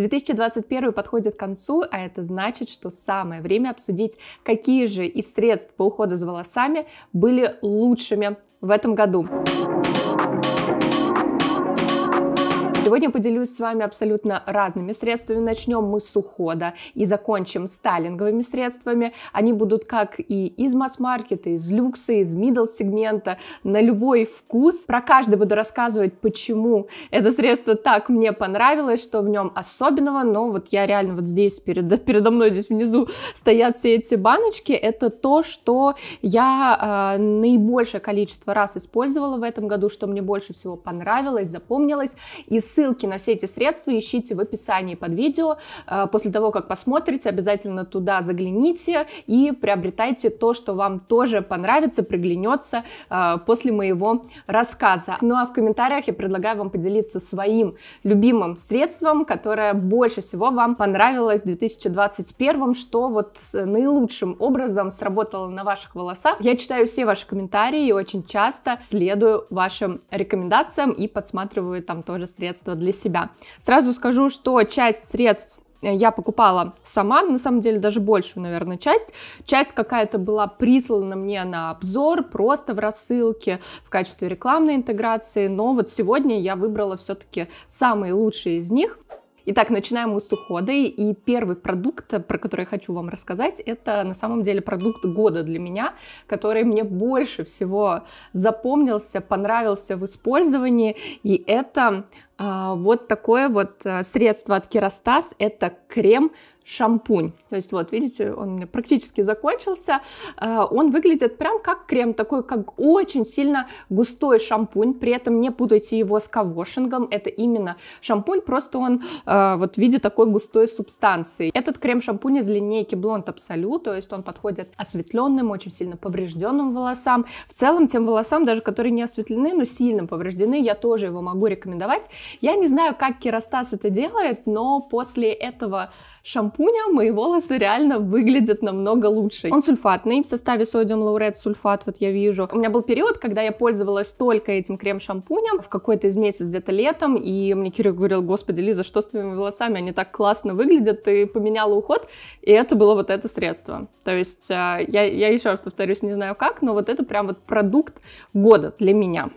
2021 подходит к концу, а это значит, что самое время обсудить, какие же из средств по уходу за волосами были лучшими в этом году. Сегодня поделюсь с вами абсолютно разными средствами. Начнем мы с ухода и закончим стайлинговыми средствами. Они будут как и из масс-маркета, из люкса, из middle сегмента на любой вкус. Про каждый буду рассказывать, почему это средство так мне понравилось, что в нем особенного. Но вот я реально вот здесь, перед, передо мной здесь внизу стоят все эти баночки. Это то, что я э, наибольшее количество раз использовала в этом году, что мне больше всего понравилось, запомнилось. из Ссылки на все эти средства ищите в описании под видео. Э, после того, как посмотрите, обязательно туда загляните и приобретайте то, что вам тоже понравится, приглянется э, после моего рассказа. Ну а в комментариях я предлагаю вам поделиться своим любимым средством, которое больше всего вам понравилось в 2021, что вот наилучшим образом сработало на ваших волосах. Я читаю все ваши комментарии и очень часто следую вашим рекомендациям и подсматриваю там тоже средства средства для себя. Сразу скажу, что часть средств э, я покупала сама, на самом деле даже большую, наверное, часть. Часть какая-то была прислана мне на обзор, просто в рассылке в качестве рекламной интеграции, но вот сегодня я выбрала все-таки самые лучшие из них. Итак, начинаем мы с ухода, и первый продукт, про который я хочу вам рассказать, это на самом деле продукт года для меня, который мне больше всего запомнился, понравился в использовании, и это а, вот такое вот э, средство от Kerastase – это крем шампунь. То есть вот, видите, он мне практически закончился. Э, он выглядит прям как крем, такой как очень сильно густой шампунь. При этом не путайте его с кавошингом. Это именно шампунь, просто он э, вот в виде такой густой субстанции. Этот крем-шампунь из линейки Blonde Absolute, то есть он подходит осветленным, очень сильно поврежденным волосам. В целом тем волосам, даже которые не осветлены, но сильно повреждены, я тоже его могу рекомендовать. Я не знаю, как Керастас это делает, но после этого шампуня шампуня мои волосы реально выглядят намного лучше. Он сульфатный, в составе содиум лаурет сульфат, вот я вижу. У меня был период, когда я пользовалась только этим крем-шампунем в какой-то из месяцев, где-то летом, и мне Кирилл говорил, господи, Лиза, что с твоими волосами, они так классно выглядят, ты поменяла уход, и это было вот это средство. То есть, э, я, я еще раз повторюсь, не знаю как, но вот это прям вот продукт года для меня.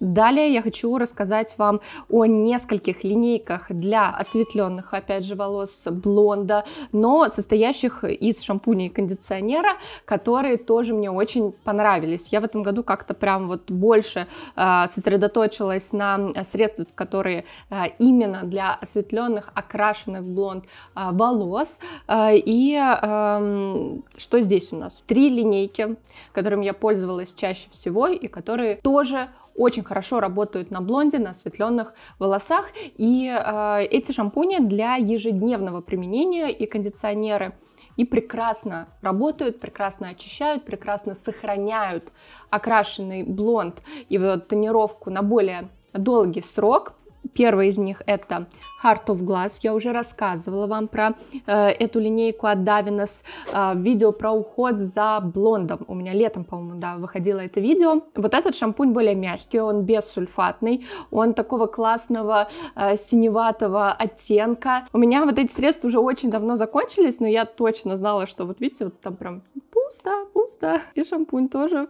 Далее я хочу рассказать вам о нескольких линейках для осветленных, опять же, волос блонда, но состоящих из шампуня и кондиционера, которые тоже мне очень понравились. Я в этом году как-то прям вот больше э, сосредоточилась на средствах, которые э, именно для осветленных, окрашенных блонд э, волос. Э, и э, что здесь у нас? Три линейки, которыми я пользовалась чаще всего и которые тоже очень хорошо работают на блонде, на осветленных волосах. И э, эти шампуни для ежедневного применения и кондиционеры и прекрасно работают, прекрасно очищают, прекрасно сохраняют окрашенный блонд и вот тонировку на более долгий срок. Первый из них это Heart of Glass. Я уже рассказывала вам про э, эту линейку от Davines. Э, видео про уход за блондом. У меня летом, по-моему, да, выходило это видео. Вот этот шампунь более мягкий, он бессульфатный. Он такого классного э, синеватого оттенка. У меня вот эти средства уже очень давно закончились, но я точно знала, что вот видите, вот там прям пусто, пусто. И шампунь тоже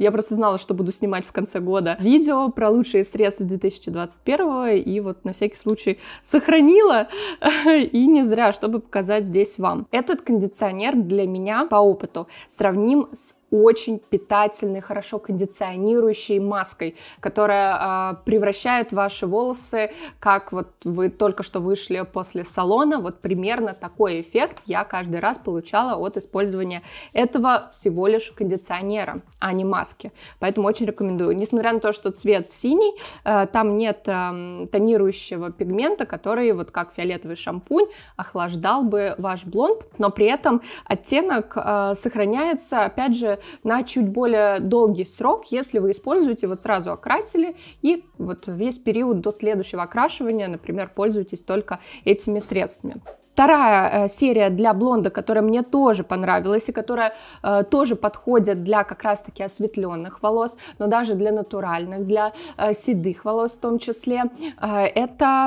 я просто знала, что буду снимать в конце года видео про лучшие средства 2021 и вот на всякий случай сохранила и не зря, чтобы показать здесь вам. Этот кондиционер для меня по опыту сравним с очень питательной, хорошо кондиционирующей маской, которая э, превращает ваши волосы, как вот вы только что вышли после салона, вот примерно такой эффект я каждый раз получала от использования этого всего лишь кондиционера, а не маски. Поэтому очень рекомендую. Несмотря на то, что цвет синий, э, там нет э, тонирующего пигмента, который вот как фиолетовый шампунь охлаждал бы ваш блонд, но при этом оттенок э, сохраняется, опять же, на чуть более долгий срок, если вы используете, вот сразу окрасили, и вот весь период до следующего окрашивания, например, пользуетесь только этими средствами. Вторая э, серия для блонда, которая мне тоже понравилась и которая э, тоже подходит для как раз-таки осветленных волос, но даже для натуральных, для э, седых волос в том числе. это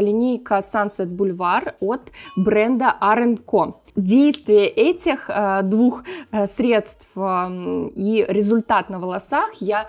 линейка Sunset Boulevard от бренда R&Co. Действие этих двух средств и результат на волосах я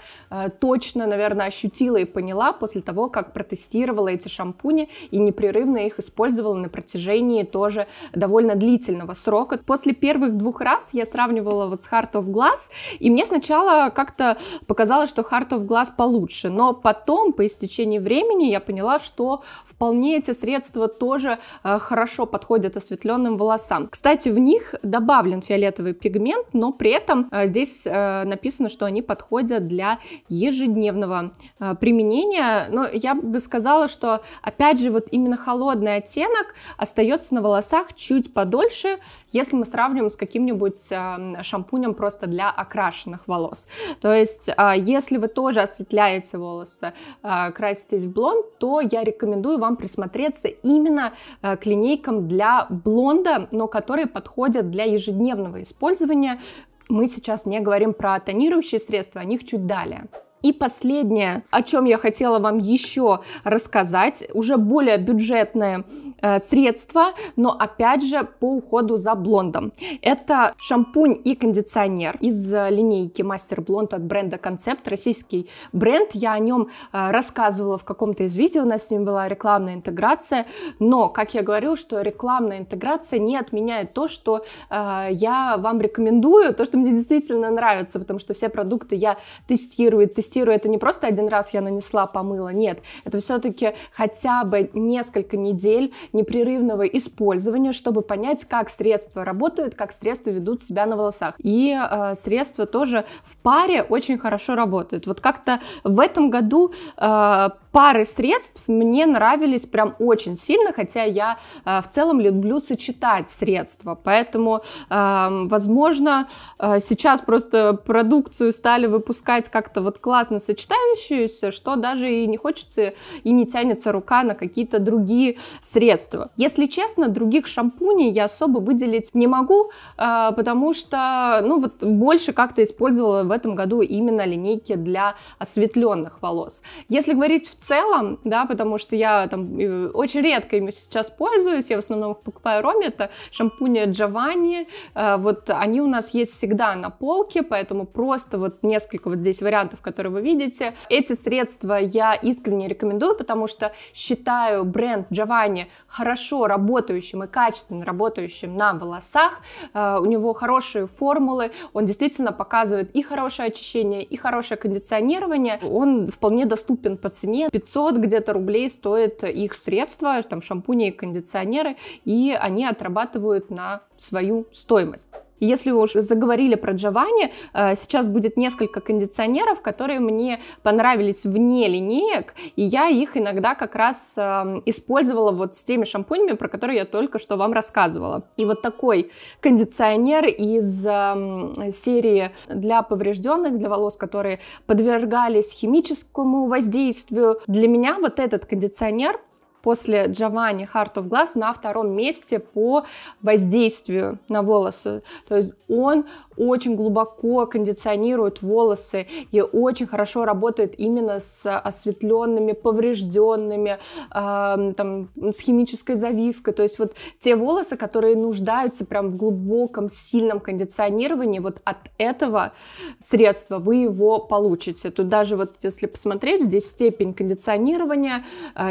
точно, наверное, ощутила и поняла после того, как протестировала эти шампуни и непрерывно их использовала на протяжении протяжении тоже довольно длительного срока. После первых двух раз я сравнивала вот с Heart of Glass, и мне сначала как-то показалось, что Heart of Glass получше, но потом, по истечении времени, я поняла, что вполне эти средства тоже э, хорошо подходят осветленным волосам. Кстати, в них добавлен фиолетовый пигмент, но при этом э, здесь э, написано, что они подходят для ежедневного э, применения. Но я бы сказала, что опять же вот именно холодный оттенок остается на волосах чуть подольше, если мы сравним с каким-нибудь э, шампунем просто для окрашенных волос. То есть, а, если вы тоже осветляете волосы, э, краситесь в блонд, то я рекомендую вам присмотреться именно э, к линейкам для блонда, но которые подходят для ежедневного использования. Мы сейчас не говорим про тонирующие средства, о них чуть далее. И последнее, о чем я хотела вам еще рассказать, уже более бюджетное Э, средства, но опять же по уходу за блондом. Это шампунь и кондиционер из э, линейки Master Blonde от бренда Concept, российский бренд. Я о нем э, рассказывала в каком-то из видео, у нас с ним была рекламная интеграция, но, как я говорю, что рекламная интеграция не отменяет то, что я вам рекомендую, то, что мне действительно нравится, потому что все продукты я тестирую, тестирую, это не просто один раз я нанесла, помыла, нет, это все-таки хотя бы несколько недель, непрерывного использования, чтобы понять, как средства работают, как средства ведут себя на волосах. И э, средства тоже в паре очень хорошо работают. Вот как-то в этом году э, пары средств мне нравились прям очень сильно, хотя я э, в целом люблю сочетать средства, поэтому, э, возможно, э, сейчас просто продукцию стали выпускать как-то вот классно сочетающуюся, что даже и не хочется и не тянется рука на какие-то другие средства. Если честно, других шампуней я особо выделить не могу, э, потому что, ну вот больше как-то использовала в этом году именно линейки для осветленных волос. Если говорить в целом, да, потому что я там э, очень редко ими сейчас пользуюсь, я в основном их покупаю роме, это шампуни Джованни, э, вот они у нас есть всегда на полке, поэтому просто вот несколько вот здесь вариантов, которые вы видите. Эти средства я искренне рекомендую, потому что считаю бренд Джованни хорошо работающим и качественно работающим на волосах, э, у него хорошие формулы, он действительно показывает и хорошее очищение, и хорошее кондиционирование, он вполне доступен по цене, 500 где-то рублей стоят их средства, там шампуни и кондиционеры, и они отрабатывают на свою стоимость. Если вы уже заговорили про Джованни, э, сейчас будет несколько кондиционеров, которые мне понравились вне линеек, и я их иногда как раз эм, использовала вот с теми шампунями, про которые я только что вам рассказывала. И вот такой кондиционер из эм, серии для поврежденных, для волос, которые подвергались химическому воздействию. Для меня вот этот кондиционер после Джованни Heart of Glass на втором месте по воздействию на волосы. То есть он очень глубоко кондиционирует волосы и очень хорошо работает именно с осветленными, поврежденными, э, там, с химической завивкой. То есть вот те волосы, которые нуждаются прям в глубоком, сильном кондиционировании, вот от этого средства вы его получите. Тут даже вот если посмотреть, здесь степень кондиционирования,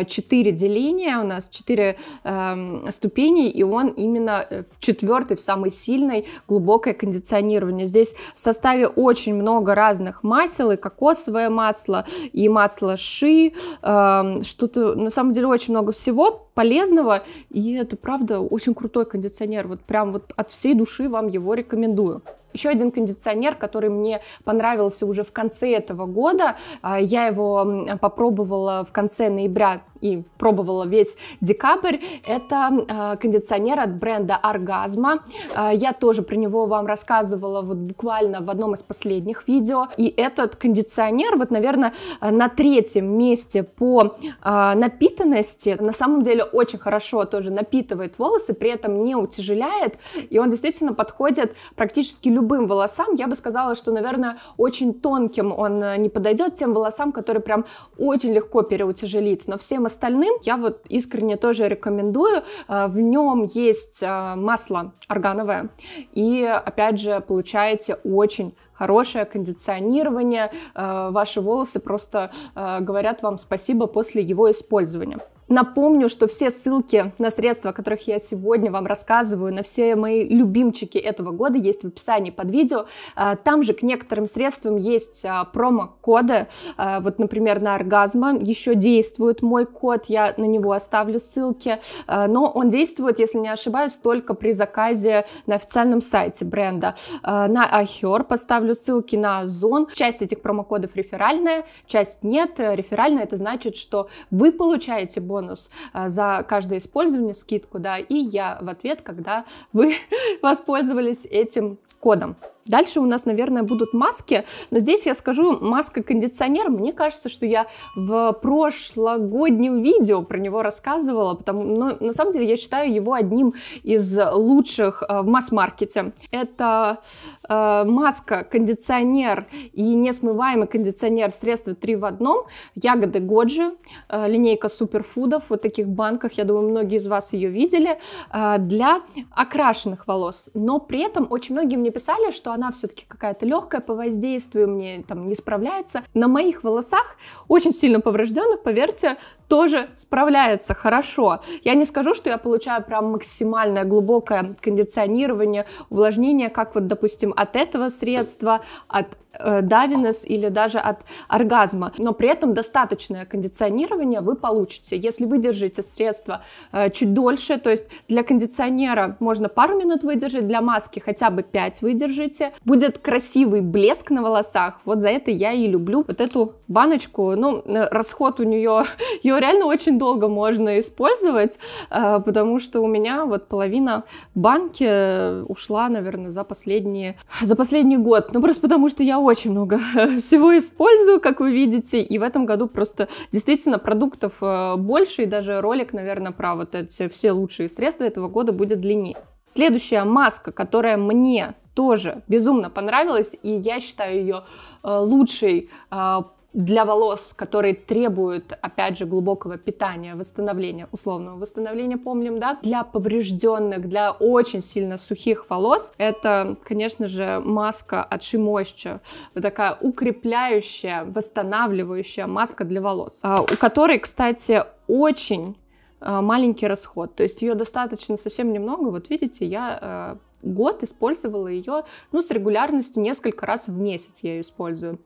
4 э, деления линия, у нас четыре э, ступени, и он именно э, в четвертой, в самой сильной, глубокое кондиционирование. Здесь в составе очень много разных масел, и кокосовое масло, и масло ши, эм, что-то, на самом деле, очень много всего полезного, и это, правда, очень крутой кондиционер, вот прям вот от всей души вам его рекомендую. Еще один кондиционер, который мне понравился уже в конце этого года, а, я его попробовала в конце ноября и пробовала весь декабрь, это а, кондиционер от бренда Оргазма. А, я тоже про него вам рассказывала вот буквально в одном из последних видео. И этот кондиционер, вот, наверное, на третьем месте по а, напитанности, на самом деле очень хорошо тоже напитывает волосы, при этом не утяжеляет, и он действительно подходит практически любым волосам. Я бы сказала, что, наверное, очень тонким он не подойдет тем волосам, которые прям очень легко переутяжелить, но все остальным остальным я вот искренне тоже рекомендую. Э, в нем есть э, масло органовое. И, опять же, получаете очень хорошее кондиционирование. Э, ваши волосы просто говорят вам спасибо после его использования. Напомню, что все ссылки на средства, о которых я сегодня вам рассказываю, на все мои любимчики этого года есть в описании под видео. А, там же к некоторым средствам есть а, промокоды. А, вот, например, на оргазма еще действует мой код, я на него оставлю ссылки. Но он действует, если не ошибаюсь, только при заказе на официальном сайте бренда. На Ахер поставлю ссылки на Озон. Часть этих промокодов реферальная, часть нет. Реферальная это значит, что вы получаете бонус бонус а, за каждое использование, скидку, да, и я в ответ, когда вы воспользовались этим кодом. Дальше у нас, наверное, будут маски, но здесь я скажу маска-кондиционер. Мне кажется, что я в прошлогоднем видео про него рассказывала, потому но ну, на самом деле я считаю его одним из лучших э, в масс-маркете. Это э, маска, кондиционер и несмываемый кондиционер средства 3 в одном, ягоды Годжи, э, линейка суперфудов, вот таких банках, я думаю, многие из вас ее видели, э, для окрашенных волос. Но при этом очень многие мне писали, что она все-таки какая-то легкая по воздействию, мне там не справляется. На моих волосах, очень сильно поврежденных, поверьте, тоже справляется хорошо. Я не скажу, что я получаю прям максимальное глубокое кондиционирование, увлажнение, как вот, допустим, от этого средства, от э, давинес или даже от оргазма. Но при этом достаточное кондиционирование вы получите. Если вы держите средство э, чуть дольше, то есть для кондиционера можно пару минут выдержать, для маски хотя бы 5 выдержите. Будет красивый блеск на волосах. Вот за это я и люблю вот эту баночку. Ну, э, расход у нее, ее реально очень долго можно использовать, э, потому что у меня вот половина банки ушла, наверное, за последние, за последний год. Ну, просто потому что я очень много всего использую, как вы видите, и в этом году просто действительно продуктов э, больше, и даже ролик, наверное, про вот эти все лучшие средства этого года будет длиннее. Следующая маска, которая мне тоже безумно понравилась, и я считаю ее э, лучшей э, для волос, которые требуют, опять же, глубокого питания, восстановления, условного восстановления, помним, да, для поврежденных, для очень сильно сухих волос, это, конечно же, маска от She Moisture, вот такая укрепляющая, восстанавливающая маска для волос, а, у которой, кстати, очень а, маленький расход, то есть ее достаточно совсем немного, вот видите, я а, год использовала ее, ну, с регулярностью несколько раз в месяц я ее использую.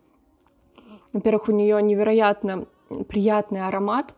Во-первых, у нее невероятно приятный аромат.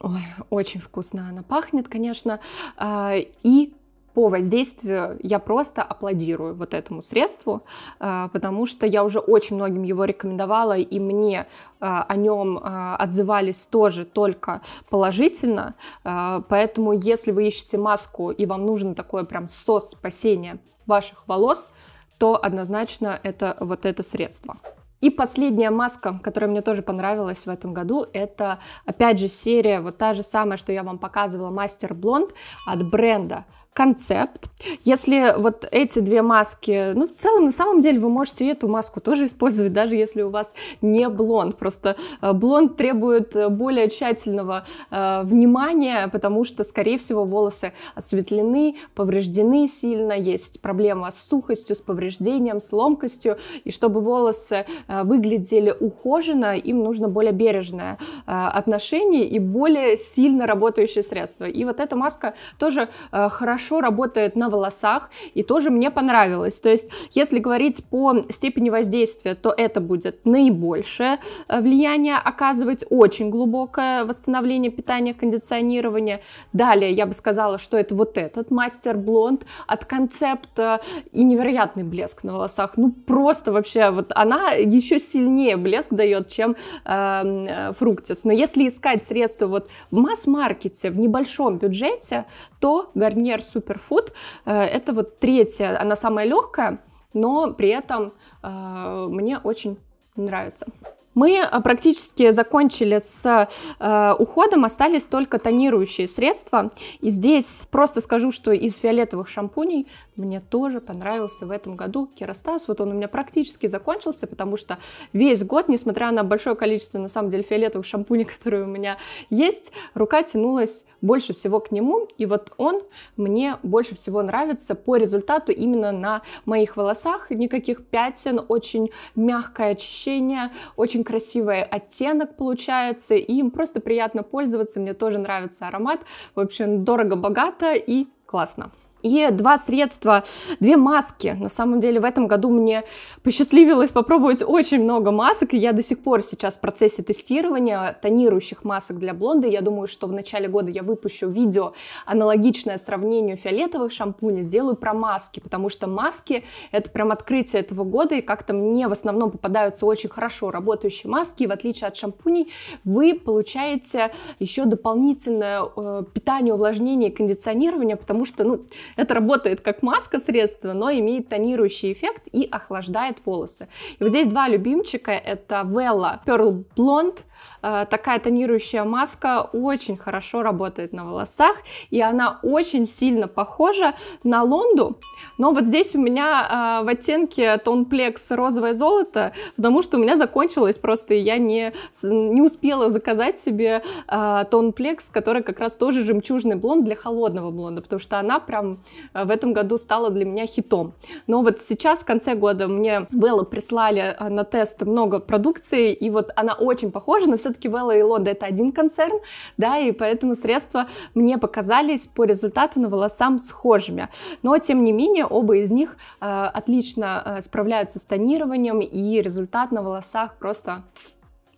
Ой, очень вкусно она пахнет, конечно. А, и по воздействию я просто аплодирую вот этому средству, а, потому что я уже очень многим его рекомендовала, и мне а, о нем отзывались тоже только положительно. Поэтому, если вы ищете маску и вам нужно такое прям сос спасения ваших волос, то однозначно это вот это средство. И последняя маска, которая мне тоже понравилась в этом году, это опять же серия, вот та же самая, что я вам показывала, Мастер Блонд от бренда концепт. Если вот эти две маски, ну, в целом, на самом деле, вы можете эту маску тоже использовать, даже если у вас не блонд. Просто э, блонд требует э, более тщательного э, внимания, потому что, скорее всего, волосы осветлены, повреждены сильно, есть проблема с сухостью, с повреждением, с ломкостью, и чтобы волосы э, выглядели ухоженно, им нужно более бережное э, отношение и более сильно работающее средство. И вот эта маска тоже э, хорошо хорошо работает на волосах, и тоже мне понравилось. То есть, если говорить по степени воздействия, то это будет наибольшее э, влияние оказывать, очень глубокое восстановление питания, кондиционирование. Далее я бы сказала, что это вот этот мастер блонд от концепта и невероятный блеск на волосах. Ну, просто вообще, вот она еще сильнее блеск дает, чем эм, э, фруктис. Но если искать средства вот в масс-маркете, в небольшом бюджете, то гарнир суперфуд. Э, это вот третья, она самая легкая, но при этом э, мне очень нравится. Мы э, практически закончили с э, уходом, остались только тонирующие средства. И здесь просто скажу, что из фиолетовых шампуней мне тоже понравился в этом году Керастас. Вот он у меня практически закончился, потому что весь год, несмотря на большое количество, на самом деле, фиолетовых шампуней, которые у меня есть, рука тянулась больше всего к нему. И вот он мне больше всего нравится по результату именно на моих волосах. Никаких пятен, очень мягкое очищение, очень красивый оттенок получается. И им просто приятно пользоваться. Мне тоже нравится аромат. В общем, дорого-богато и классно. И два средства, две маски. На самом деле в этом году мне посчастливилось попробовать очень много масок, и я до сих пор сейчас в процессе тестирования тонирующих масок для блонда. Я думаю, что в начале года я выпущу видео, аналогичное сравнению фиолетовых шампуней, сделаю про маски, потому что маски — это прям открытие этого года, и как-то мне в основном попадаются очень хорошо работающие маски, и в отличие от шампуней, вы получаете еще дополнительное э, питание, увлажнение, кондиционирование, потому что, ну, это работает как маска средство, но имеет тонирующий эффект и охлаждает волосы. И вот здесь два любимчика. Это Vella Pearl Blonde. Э, такая тонирующая маска очень хорошо работает на волосах. И она очень сильно похожа на Лонду. Но вот здесь у меня э, в оттенке тонплекс розовое золото, потому что у меня закончилось просто, и я не, не успела заказать себе э, тонплекс, который как раз тоже жемчужный блонд для холодного блонда, потому что она прям Э, в этом году стало для меня хитом. Но вот сейчас, в конце года, мне Вэлла прислали э, на тест много продукции, и вот она очень похожа, но все-таки Вэлла и Лода — это один концерн, да, и поэтому средства мне показались по результату на волосам схожими. Но, тем не менее, оба из них э, отлично справляются с тонированием, и результат на волосах просто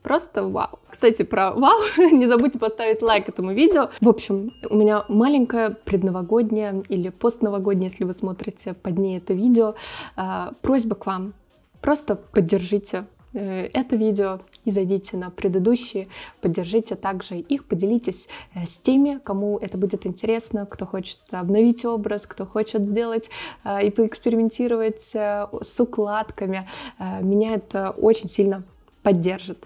Просто вау. Кстати, про вау, не забудьте поставить лайк этому видео. В общем, у меня маленькая предновогодняя или постновогодняя, если вы смотрите позднее это видео, а, просьба к вам. Просто поддержите э, это видео и зайдите на предыдущие, поддержите также их, поделитесь э, с теми, кому это будет интересно, кто хочет обновить образ, кто хочет сделать э, и поэкспериментировать с укладками. Меня это очень сильно поддержит.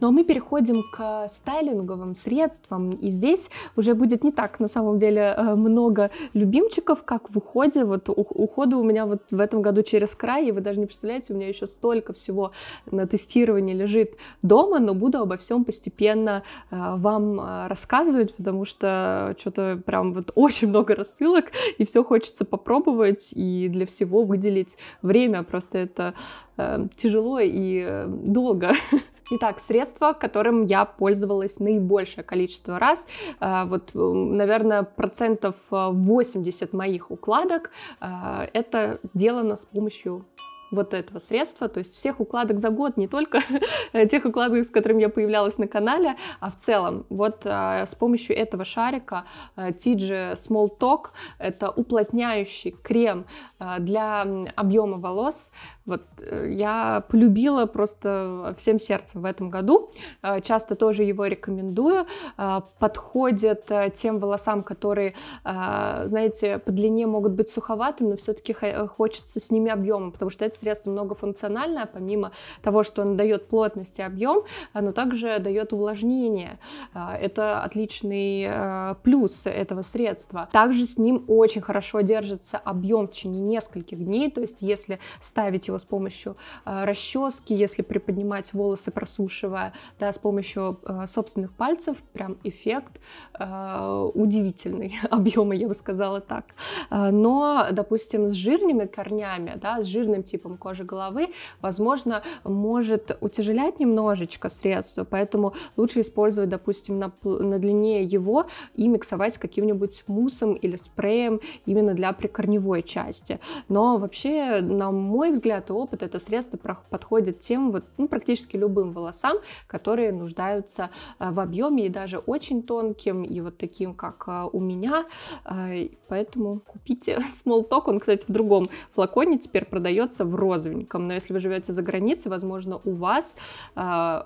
Но мы переходим к стайлинговым средствам, и здесь уже будет не так, на самом деле, э, много любимчиков, как в уходе. Вот уходы у меня вот в этом году через край, и вы даже не представляете, у меня еще столько всего на тестировании лежит дома, но буду обо всем постепенно э, вам э, рассказывать, потому что что-то прям вот очень много рассылок, и все хочется попробовать, и для всего выделить время. Просто это тяжело и долго. Итак, средство, которым я пользовалась наибольшее количество раз, э, вот, наверное, процентов 80 э, моих укладок, э, это сделано с помощью вот этого средства, то есть всех укладок за год, не только тех укладок, с которыми я появлялась на канале, а в целом вот э, с помощью этого шарика э, TG Small Talk, это уплотняющий крем э, для объема волос, вот э, я полюбила просто всем сердцем в этом году. Э, часто тоже его рекомендую. Э, Подходит тем волосам, которые, знаете, по длине могут быть суховаты, но все-таки хочется с ними объема, потому что это средство многофункциональное, помимо того, что оно дает плотность и объем, оно также дает увлажнение. Это отличный плюс этого средства. Также с ним очень хорошо держится объем в течение нескольких дней, то есть если ставить его с помощью а, расчески, если приподнимать волосы, просушивая, да, с помощью а, собственных пальцев, прям эффект а, удивительный объема, я бы сказала так. Но, допустим, с жирными корнями, да, с жирным типом кожи головы, возможно, может утяжелять немножечко средство, поэтому лучше использовать, допустим, на, на длине его и миксовать с каким-нибудь муссом или спреем именно для прикорневой части. Но вообще, на мой взгляд, богатый опыт, это средство подходит тем, вот, ну, практически любым волосам, которые нуждаются э, в объеме и даже очень тонким, и вот таким, как э, у меня. Э, поэтому купите Small Talk. Он, кстати, в другом флаконе теперь продается в розовеньком. Но если вы живете за границей, возможно, у вас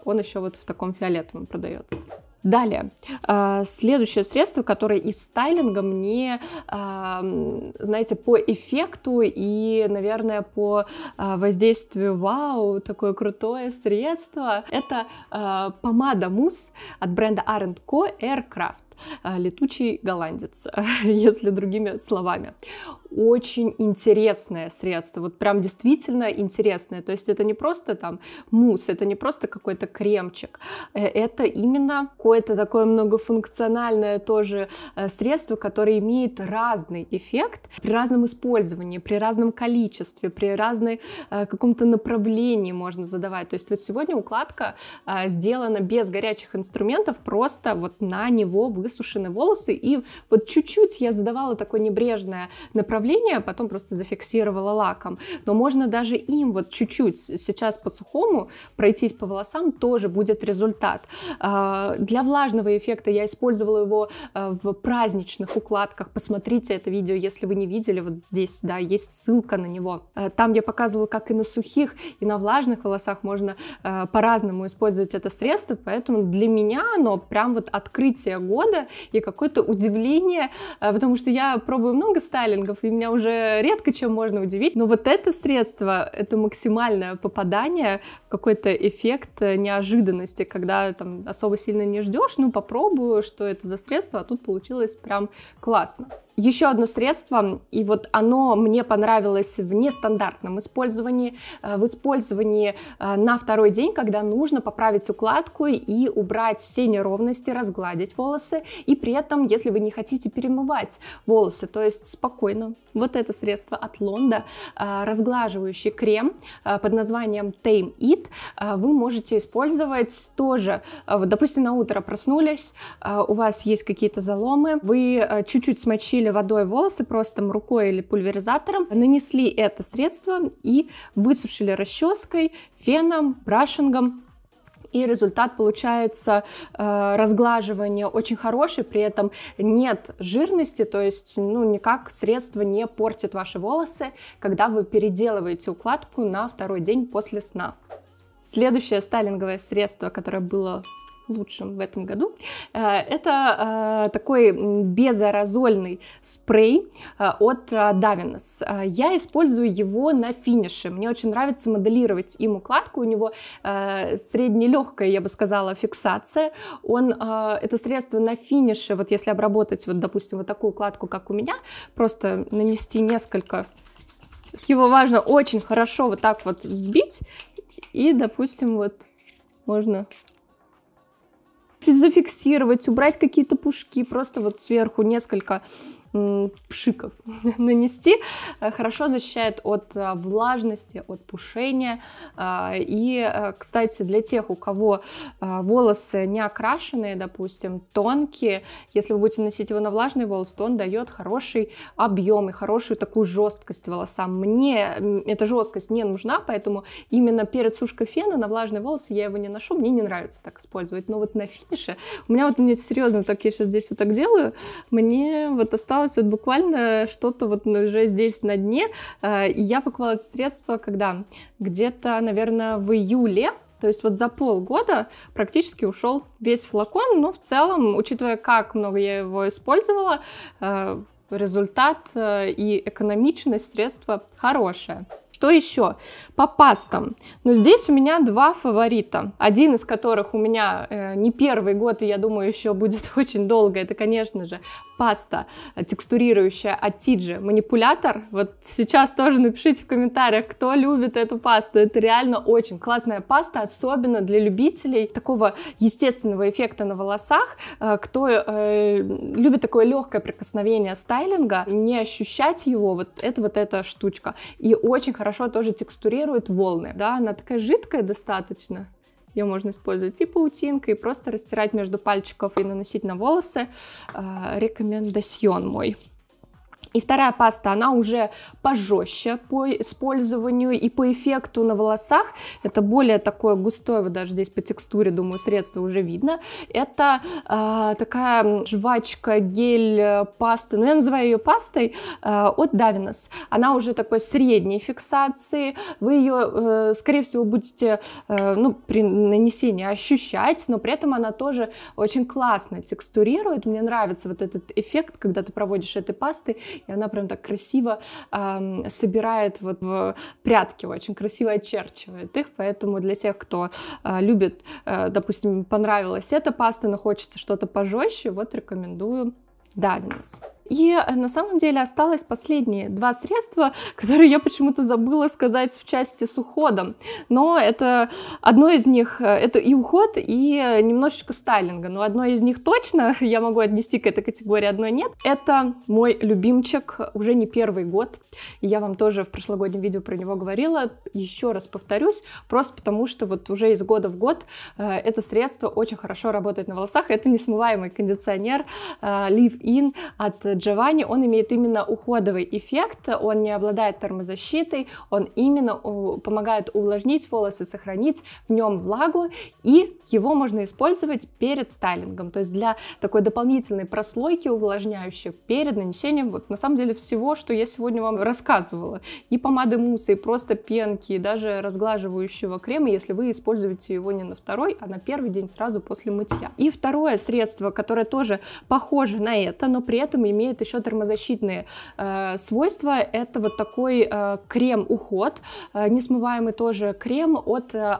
он еще вот в таком фиолетовом продается. Далее, а, следующее средство, которое из стайлинга мне, а, знаете, по эффекту и, наверное, по а, воздействию «Вау, такое крутое средство!» Это помада мусс от бренда R&Co Aircraft летучий голландец, если другими словами очень интересное средство, вот прям действительно интересное. То есть это не просто там мусс, это не просто какой-то кремчик, э, это именно какое-то такое многофункциональное тоже э, средство, которое имеет разный эффект при разном использовании, при разном количестве, при разной э, каком-то направлении можно задавать. То есть вот сегодня укладка сделана без горячих инструментов, просто вот на него высушены волосы, и вот чуть-чуть я задавала такое небрежное направление направление, а потом просто зафиксировала лаком. Но можно даже им вот чуть-чуть сейчас по сухому пройтись по волосам, тоже будет результат. А, для влажного эффекта я использовала его э, в праздничных укладках. Посмотрите это видео, если вы не видели, вот здесь, да, есть ссылка на него. Э, там я показывала, как и на сухих, и на влажных волосах можно э, по-разному использовать это средство, поэтому для меня оно прям вот открытие года и какое-то удивление, потому что я пробую много стайлингов, и меня уже редко чем можно удивить, но вот это средство, это максимальное попадание, какой-то эффект э, неожиданности, когда там особо сильно не ждешь, ну попробую, что это за средство, а тут получилось прям классно. Еще одно средство, и вот оно мне понравилось в нестандартном использовании, э, в использовании э, на второй день, когда нужно поправить укладку и убрать все неровности, разгладить волосы, и при этом, если вы не хотите перемывать волосы, то есть спокойно, вот это средство от Лонда, э, разглаживающий крем под названием Tame It, вы можете использовать тоже, допустим, на утро проснулись, у вас есть какие-то заломы, вы чуть-чуть смочили обработали водой волосы просто рукой или пульверизатором, нанесли это средство и высушили расческой, феном, брашингом, и результат получается э, разглаживание очень хороший, при этом нет жирности, то есть ну никак средство не портит ваши волосы, когда вы переделываете укладку на второй день после сна. Следующее стайлинговое средство, которое было лучшим в этом году. Э, это э, такой безаэрозольный спрей э, от Davines. Я использую его на финише. Мне очень нравится моделировать им укладку. У него среднелегкая, я бы сказала, фиксация. Он, это средство на финише, вот если обработать, вот, допустим, вот такую укладку, как у меня, просто нанести несколько его важно очень хорошо вот так вот взбить и, допустим, вот можно зафиксировать, убрать какие-то пушки, просто вот сверху несколько пшиков нанести, э, хорошо защищает от э, влажности, от пушения. А, и, э, кстати, для тех, у кого волосы не окрашенные, допустим, тонкие, если вы будете носить его на влажный волос, то он дает хороший объем и хорошую такую жесткость волосам. Мне эта жесткость не нужна, поэтому именно перед сушкой фена на влажные волосы я его не ношу, мне не нравится так использовать. Но вот на финише, у меня вот, мне серьезно, так я сейчас здесь вот так делаю, мне вот осталось осталось вот буквально что-то вот уже здесь на дне. Э, и я покупала это средство, когда? Где-то, наверное, в июле то есть вот за полгода практически ушел весь флакон, но ну, в целом, учитывая, как много я его использовала, э, результат э, и экономичность средства хорошая. Что еще? По пастам. Но ну, здесь у меня два фаворита. Один из которых у меня э, не первый год, и я думаю, еще будет очень долго. Это, конечно же, паста э, текстурирующая от Тиджи, манипулятор. Вот сейчас тоже напишите в комментариях, кто любит эту пасту. Это реально очень классная паста, особенно для любителей такого естественного эффекта на волосах, э, кто э, любит такое легкое прикосновение стайлинга, не ощущать его, вот это вот эта штучка. И очень хорошо тоже текстурирует волны, да, она такая жидкая достаточно. Ее можно использовать и паутинкой, и просто растирать между пальчиков и наносить на волосы. А, рекомендацион мой. И вторая паста, она уже пожестче по использованию и по эффекту на волосах. Это более такое густое, вот даже здесь по текстуре, думаю, средство уже видно. Это э, такая жвачка, гель, э, паста ну я называю ее пастой, э, от Davinus. Она уже такой средней фиксации. Вы ее, э, скорее всего, будете э, ну, при нанесении ощущать, но при этом она тоже очень классно текстурирует. Мне нравится вот этот эффект, когда ты проводишь этой пастой, и она прям так красиво э, собирает вот в прятки, очень красиво очерчивает их, поэтому для тех, кто э, любит, э, допустим, понравилась эта паста, но хочется что-то пожестче, вот рекомендую Давинес. И э, на самом деле осталось последние два средства, которые я почему-то забыла сказать в части с уходом. Но это одно из них, э, это и уход, и э, немножечко стайлинга. Но одно из них точно, я могу отнести к этой категории, одно нет. Это мой любимчик уже не первый год. Я вам тоже в прошлогоднем видео про него говорила. Еще раз повторюсь, просто потому что вот уже из года в год это средство очень хорошо работает на волосах. Это несмываемый кондиционер Leave In от Джованни, он имеет именно уходовый эффект, он не обладает термозащитой, он именно помогает увлажнить волосы, сохранить в нем влагу, и его можно использовать перед стайлингом, то есть для такой дополнительной прослойки увлажняющей перед нанесением вот на самом деле всего, что я сегодня вам рассказывала, и помады мусса, и просто пенки, и даже разглаживающего крема, если вы используете его не на второй, а на первый день сразу после мытья. И второе средство, которое тоже похоже на это, но при этом имеет имеет еще термозащитные э, свойства. Это вот такой э, крем-уход, э, несмываемый тоже крем от э,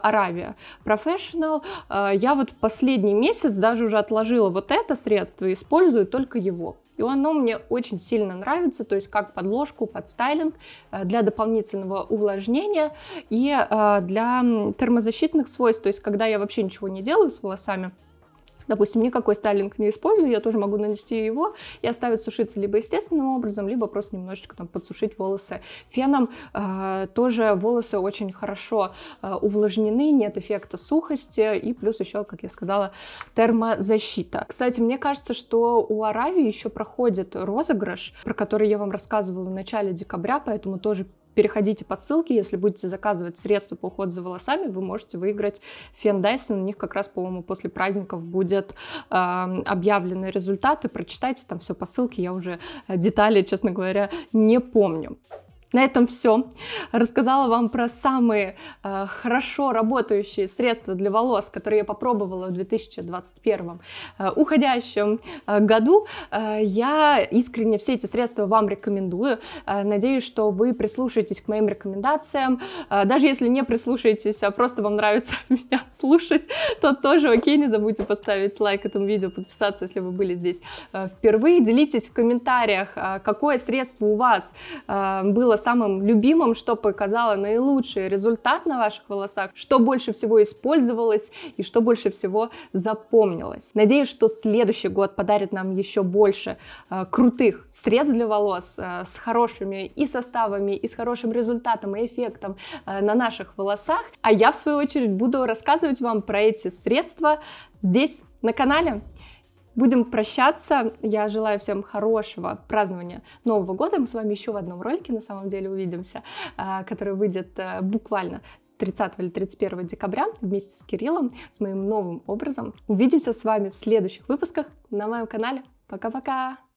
Professional. Э, я вот в последний месяц даже уже отложила вот это средство и использую только его. И оно мне очень сильно нравится, то есть как подложку, под стайлинг э, для дополнительного увлажнения и э, для термозащитных свойств. То есть когда я вообще ничего не делаю с волосами, Допустим, никакой стайлинг не использую, я тоже могу нанести его и оставить сушиться либо естественным образом, либо просто немножечко там подсушить волосы феном. Э, тоже волосы очень хорошо э, увлажнены, нет эффекта сухости и плюс еще, как я сказала, термозащита. Кстати, мне кажется, что у Аравии еще проходит розыгрыш, про который я вам рассказывала в начале декабря, поэтому тоже переходите по ссылке, если будете заказывать средства по уходу за волосами, вы можете выиграть фен Dyson. У них как раз, по-моему, после праздников будет э, объявлены результаты. Прочитайте там все по ссылке, я уже э, детали, честно говоря, не помню. На этом все. Рассказала вам про самые э, хорошо работающие средства для волос, которые я попробовала в 2021 э, уходящем э, году. Э, я искренне все эти средства вам рекомендую. Э, надеюсь, что вы прислушаетесь к моим рекомендациям. Э, даже если не прислушаетесь, а просто вам нравится меня слушать, то тоже окей, не забудьте поставить лайк этому видео, подписаться, если вы были здесь э, впервые. Делитесь в комментариях, э, какое средство у вас э, было самым любимым, что показало наилучший результат на ваших волосах, что больше всего использовалось и что больше всего запомнилось. Надеюсь, что следующий год подарит нам еще больше э, крутых средств для волос э, с хорошими и составами, и с хорошим результатом, и эффектом э, на наших волосах. А я, в свою очередь, буду рассказывать вам про эти средства здесь, на канале. Будем прощаться. Я желаю всем хорошего празднования Нового года. Мы с вами еще в одном ролике, на самом деле, увидимся, а, который выйдет э, буквально 30 или 31 декабря вместе с Кириллом, с моим новым образом. Увидимся с вами в следующих выпусках на моем канале. Пока-пока!